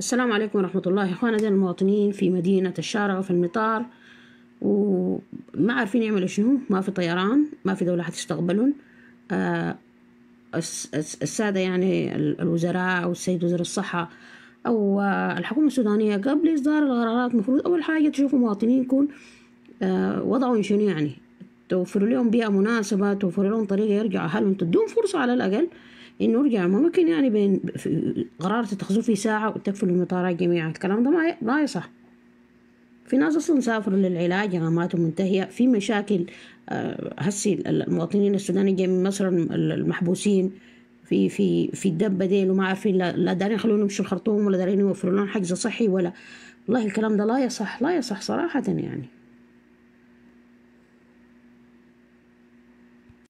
السلام عليكم ورحمة الله إخوانا دين المواطنين في مدينة الشارع وفي المطار وما عارفين يعملوا شنو ما في طيران ما في دولة حتستقبلون آه السادة يعني الوزراء أو السيد وزير الصحة أو آه، الحكومة السودانية قبل إصدار القرارات المفروض أول حاجة تشوفوا مواطنينكم آه وضعهم شنو يعني توفروا لهم بيئة مناسبة توفروا لهم طريقة يرجعوا أهلهم تدون فرصة على الأقل إنه يرجع ممكن يعني بين قرار تتخذوه في ساعة وتقفلوا المطارات جميعا الكلام ده ما ما يصح في ناس أصلا سافروا للعلاج غاماتهم يعني منتهية في مشاكل آه، هسي المواطنين السودانيين جاي من مصر المحبوسين في في في الدبه ديل وما عارفين لا, دارين يخلوهم يمشوا الخرطوم ولا دارين يوفروا لهم حجز صحي ولا والله الكلام ده لا يصح لا يصح صراحه يعني